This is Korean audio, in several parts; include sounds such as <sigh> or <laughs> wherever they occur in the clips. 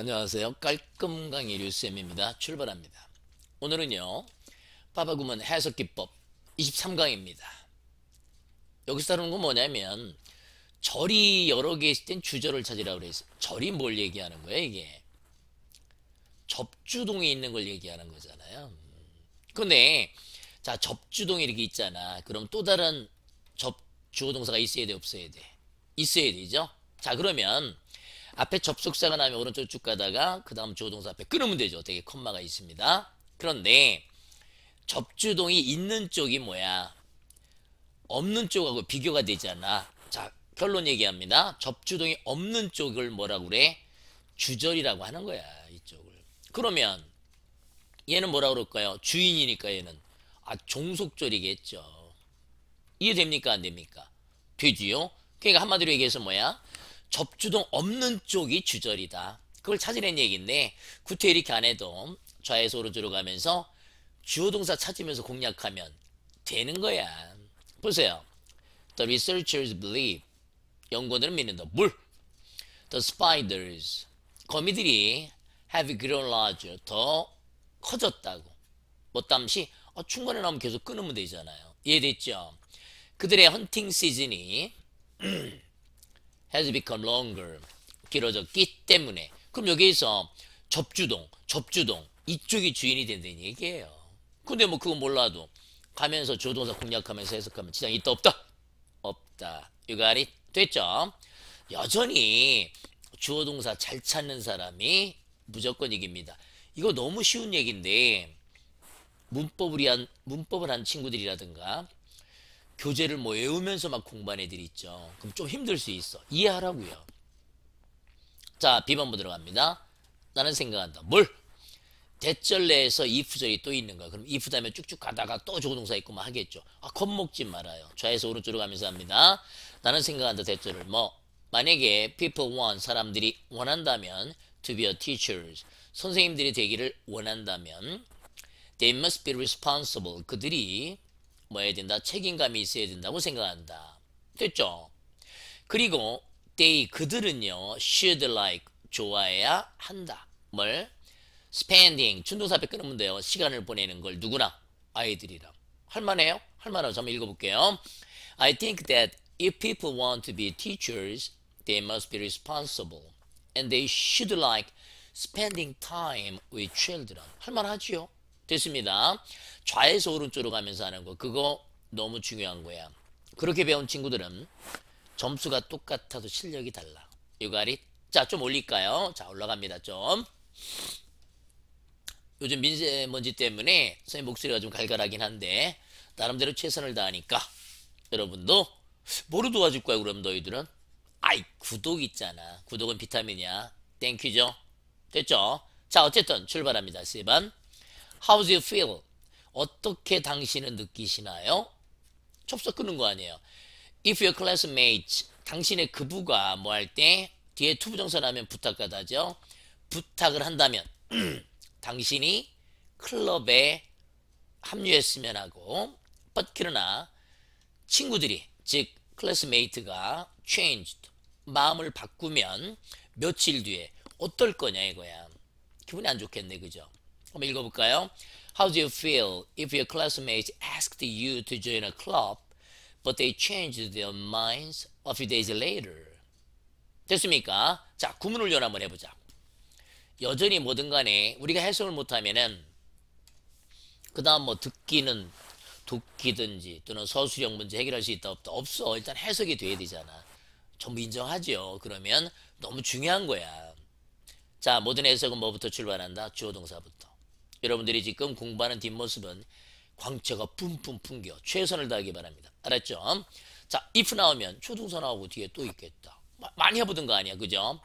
안녕하세요. 깔끔강의 류쌤입니다. 출발합니다. 오늘은요. 바바구문 해석기법 23강입니다. 여기서 다루는 건 뭐냐면 절이 여러 개 있을 땐 주절을 찾으라고 그래서 절이 뭘 얘기하는 거예요 이게. 접주동이 있는 걸 얘기하는 거잖아요. 근데 자 접주동이 이렇게 있잖아. 그럼 또 다른 접 주어동사가 있어야 돼 없어야 돼? 있어야 되죠. 자 그러면 앞에 접속사가 나면 오른쪽 쭉 가다가 그 다음 조동사 앞에 끊으면 되죠. 되게 콤마가 있습니다. 그런데 접주동이 있는 쪽이 뭐야? 없는 쪽하고 비교가 되잖아. 자, 결론 얘기합니다. 접주동이 없는 쪽을 뭐라고 그래? 주절이라고 하는 거야. 이쪽을. 그러면 얘는 뭐라 그럴까요? 주인이니까 얘는 아 종속절이겠죠. 이해됩니까? 안 됩니까? 되지요? 그러니까 한마디로 얘기해서 뭐야? 접주동 없는 쪽이 주절이다. 그걸 찾으라는 얘기인데 구태 이렇게 안 해도 좌에서 오른쪽으로 가면서 주어 동사 찾으면서 공략하면 되는 거야. 보세요. The researchers believe 연구원들은 믿는다. 물. The spiders 거미들이 have grown larger 더 커졌다고. 뭐땀시 어, 충분히 나오면 계속 끊으면 되잖아요. 이해됐죠? 그들의 헌팅 시즌이 <clears throat> has become longer. 길어졌기 때문에. 그럼 여기에서 접주동, 접주동 이쪽이 주인이 된다는 얘기예요. 근데 뭐 그건 몰라도 가면서 조동사 공략하면서 해석하면 지장 있다 없다? 없다. 유가리 됐죠? 여전히 주어 동사 잘 찾는 사람이 무조건 이깁니다. 이거 너무 쉬운 얘기인데 문법을 한 문법을 한 친구들이라든가 교재를 뭐 외우면서 막 공부한 애들이 있죠. 그럼 좀 힘들 수 있어. 이해하라고요. 자, 비반부 들어갑니다. 나는 생각한다. 뭘? 대절 내에서 if절이 또 있는가? 그럼 if 다음에 쭉쭉 가다가 또 조동사 있고 막 하겠죠. 아, 겁먹지 말아요. 좌에서 오른쪽으로 가면서 합니다. 나는 생각한다. 대절을 뭐? 만약에 people want, 사람들이 원한다면 to be a t e a c h e r 선생님들이 되기를 원한다면 they must be responsible, 그들이 뭐 해야 된다? 책임감이 있어야 된다고 생각한다. 됐죠? 그리고 they 그들은요 should like 좋아해야 한다. 뭘? spending 준동사 빼끄면 돼요. 시간을 보내는 걸 누구나 아이들이랑 할만해요? 할만하죠. 한번 읽어볼게요. I think that if people want to be teachers, they must be responsible and they should like spending time with children. 할만하지요. 됐습니다. 좌에서 오른쪽으로 가면서 하는 거 그거 너무 중요한 거야. 그렇게 배운 친구들은 점수가 똑같아도 실력이 달라. 요가리 자좀 올릴까요? 자 올라갑니다 좀. 요즘 민세먼지 때문에 선생님 목소리가 좀 갈갈하긴 한데 나름대로 최선을 다하니까 여러분도 뭐로 도와줄 거야 그럼 너희들은? 아이 구독 있잖아. 구독은 비타민이야. 땡큐죠? 됐죠? 자 어쨌든 출발합니다. 세번 How do you feel? 어떻게 당신은 느끼시나요? 좁서 끄는 거 아니에요. If your classmates, 당신의 그부가 뭐 할 때 뒤에 투부정사라면 부탁하다죠. 부탁을 한다면 <clears throat> 당신이 클럽에 합류했으면 하고 but 그러나 친구들이 즉 클래스메이트가 changed 마음을 바꾸면 며칠 뒤에 어떨 거냐 이거야. 기분이 안 좋겠네 그죠? 한번 읽어볼까요? How do you feel if your classmates asked you to join a club, but they changed their minds a few days later? 됐습니까? 자, 구문 훈련 한번 해보자. 여전히 뭐든 간에 우리가 해석을 못하면은 그 다음 뭐 듣기는 듣기든지 또는 서술형 문제 해결할 수 있다 없다 없어 일단 해석이 돼야 되잖아 전부 인정하죠 그러면 너무 중요한 거야 자 모든 해석은 뭐부터 출발한다 주어동사부터 여러분들이 지금 공부하는 뒷모습은 광채가 뿜뿜 풍겨 최선을 다하기 바랍니다. 알았죠? 자, if 나오면 초등사 나오고 뒤에 또 있겠다. 마, 많이 해보던 거 아니야, 그죠?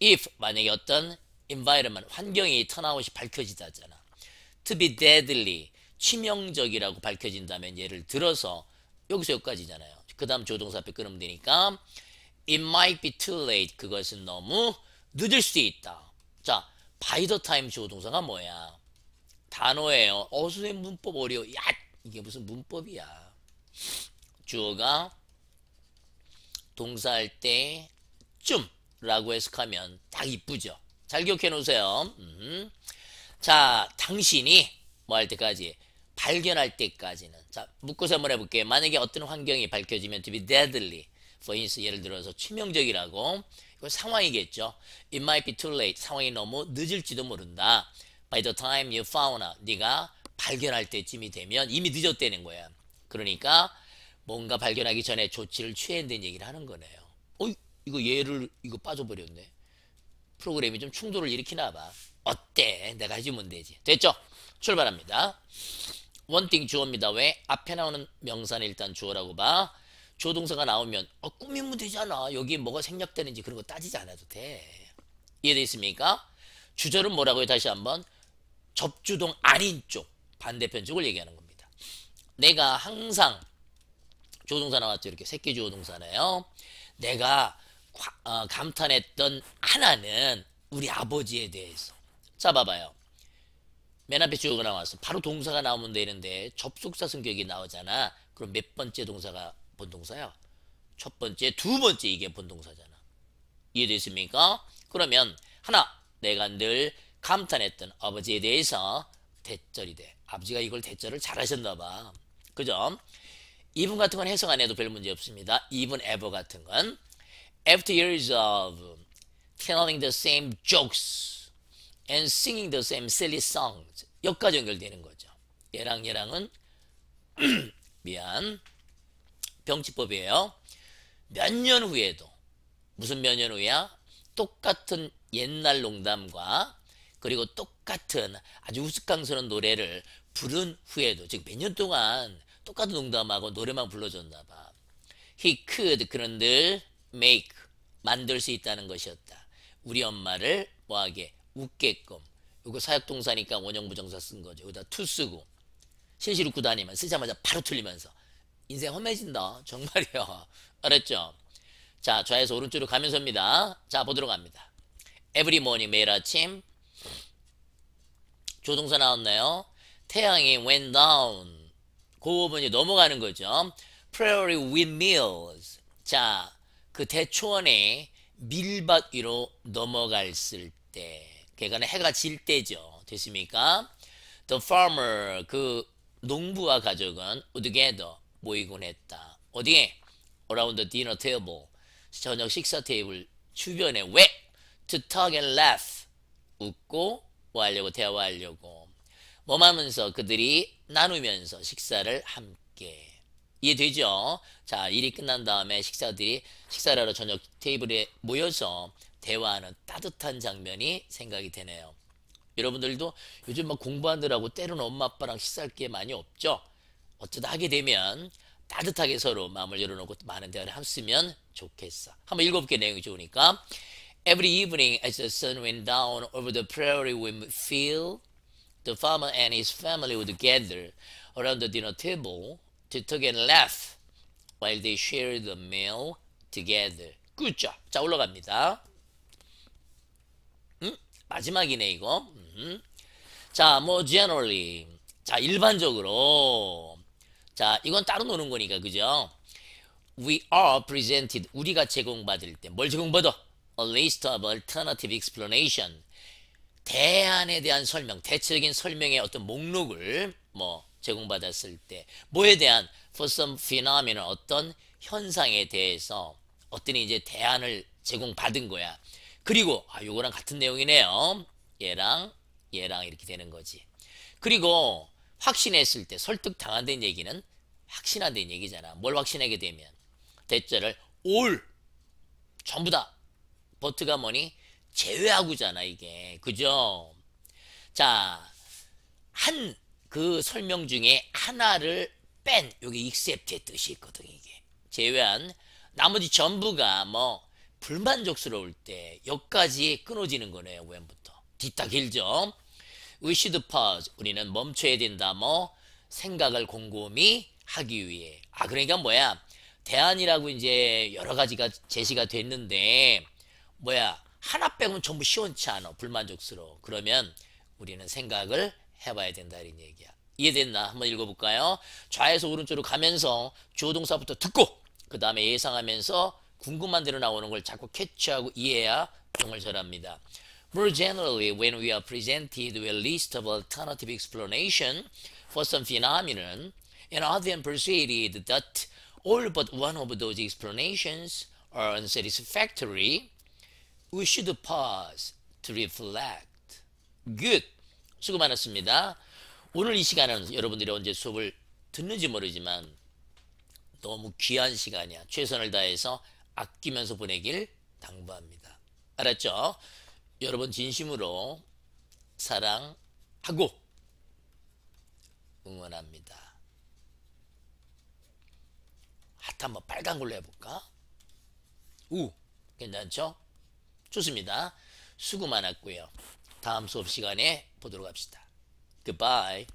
if 만약에 어떤 environment, 환경이 터나웃이 밝혀지다잖아. to be deadly, 치명적이라고 밝혀진다면 예를 들어서 여기서 여기까지잖아요. 그 다음 조동사 앞에 끊으면 되니까 It might be too late. 그것은 너무 늦을 수도 있다. 자, by the time 조동사가 뭐야? 단어예요. 어순의 문법 어려워. 야 이게 무슨 문법이야. 주어가 동사할 때 쯤라고 해석하면 딱 이쁘죠. 잘 기억해 놓으세요. 음. 자 당신이 뭐 할 때까지 발견할 때까지는 자 묶어서 한번 해볼게요. 만약에 어떤 환경이 밝혀지면 to be deadly. for instance 예를 들어서 치명적이라고 이건 상황이겠죠. It might be too late. 상황이 너무 늦을지도 모른다. by the time you found out 네가 발견할 때쯤이 되면 이미 늦었다는 거야. 그러니까 뭔가 발견하기 전에 조치를 취했는 얘기를 하는 거네요. 어 이거 얘를 이거 빠져버렸네. 프로그램이 좀 충돌을 일으키나 봐. 어때? 내가 해주면 되지. 됐죠? 출발합니다. 원띵 주어입니다. 왜? 앞에 나오는 명사는 일단 주어라고 봐. 조동사가 나오면 어, 꾸미면 되잖아. 여기 뭐가 생략되는지 그런 거 따지지 않아도 돼. 이해돼 있습니까? 주절은 뭐라고요? 다시 한번. 접주동 아닌 쪽 반대편 쪽을 얘기하는 겁니다. 내가 항상 조동사 나왔죠. 이렇게 새끼 주 동사네요. 내가 어, 감탄했던 하나는 우리 아버지에 대해서. 자 봐봐요. 맨 앞에 주어가 나와서 바로 동사가 나오면 되는데 접속사 성격이 나오잖아. 그럼 몇 번째 동사가 본동사야? 첫 번째, 두 번째 이게 본동사잖아. 이해됐습니까? 그러면 하나, 내가 늘 감탄했던 아버지에 대해서 대절이돼. 아버지가 이걸 대절을 잘하셨나 봐. 그죠? 2분 같은 건 해석 안 해도 별 문제 없습니다. 2분 ever 같은 건 after years of telling the same jokes and singing the same silly songs 여기까지 연결되는 거죠. 얘랑 얘랑은 <clears throat> 미안 병치법이에요. 몇 년 후에도 무슨 몇 년 후야? 똑같은 옛날 농담과 그리고 똑같은 아주 우스꽝스러운 노래를 부른 후에도 즉몇 년 동안 똑같은 농담하고 노래만 불러줬나 봐. He could 그런 들 make 만들 수 있다는 것이었다. 우리 엄마를 뭐하게 웃게끔 이거 사역동사니까 원형부정사 쓴 거죠. 여기다 투 쓰고 실실 웃고 다니면 쓰자마자 바로 틀리면서 인생 험해진다. 정말이요 <laughs> 알았죠? 자, 좌에서 오른쪽으로 가면서입니다. 자, 보도록 합니다. Every morning 매일 아침 조동사 나왔나요 태양이 went down. 고어분이 그 넘어가는 거죠. prairie windmills. 자, 그 대초원에 밀밭 위로 넘어갔을 때. 그러니까 해가 질 때죠. 됐습니까? The farmer, 그 농부와 가족은 together 모이곤 했다. 어디에? around the dinner table. 저녁 식사 테이블 주변에 왜? to talk and laugh. 웃고 뭐 하려고 대화하려고 몸 하면서 그들이 나누면서 식사를 함께 이해되죠? 자, 일이 끝난 다음에 식사들이 식사를 하러 저녁 테이블에 모여서 대화하는 따뜻한 장면이 생각이 되네요. 여러분들도 요즘 막 공부하느라고 때로는 엄마 아빠랑 식사할 게 많이 없죠? 어쩌다 하게 되면 따뜻하게 서로 마음을 열어놓고 많은 대화를 했으면 좋겠어. 한번 읽어볼게 내용이 좋으니까. Every evening, as the sun went down over the prairie wind field, the farmer and his family would gather around the dinner table to talk and laugh while they shared the meal together. Good job. 자, 올라갑니다. 음? 마지막이네, 이거. 음. 자, 뭐, generally. 자, 일반적으로. 자, 이건 따로 노는 거니까, 그죠? We are presented. 우리가 제공받을 때. 뭘 제공받아? a list of alternative explanation 대안에 대한 설명, 대체적인 설명의 어떤 목록을 뭐 제공받았을 때 뭐에 대한 for some phenomena 어떤 현상에 대해서 어떤 이제 대안을 제공받은 거야. 그리고 아 요거랑 같은 내용이네요. 얘랑 얘랑 이렇게 되는 거지. 그리고 확신했을 때설득당한다 얘기는 확신한다 얘기잖아. 뭘 확신하게 되면 대절을 all 전부 다 버트가 뭐니? 제외하고잖아 이게. 그죠? 자, 한 그 설명 중에 하나를 뺀 여기 except의 뜻이 있거든 이게. 제외한 나머지 전부가 뭐 불만족스러울 때 여기까지 끊어지는 거네요. 왼부터. 뒤따 길죠. We should pause. 우리는 멈춰야 된다. 뭐 생각을 곰곰이 하기 위해. 아 그러니까 뭐야. 대안이라고 이제 여러 가지가 제시가 됐는데 뭐야 하나 빼고는 전부 시원치 않아 불만족스러워 그러면 우리는 생각을 해봐야 된다 이런 얘기야 이해됐나 한번 읽어볼까요 좌에서 오른쪽으로 가면서 주어 동사부터 듣고 그 다음에 예상하면서 궁금한 대로 나오는 걸 자꾸 캐치하고 이해해야 정말 잘합니다 More generally, when we are presented with a list of alternative explanation for some phenomenon, and often persuaded that all but one of those explanations are unsatisfactory, We should pause to reflect. Good. 수고 많았습니다. 오늘 이 시간은 여러분들이 언제 수업을 듣는지 모르지만 너무 귀한 시간이야. 최선을 다해서 아끼면서 보내길 당부합니다. 알았죠? 여러분 진심으로 사랑하고 응원합니다. 하트 한번 빨간 걸로 해볼까? 우 괜찮죠? 좋습니다. 수고 많았고요. 다음 수업 시간에 보도록 합시다. Goodbye.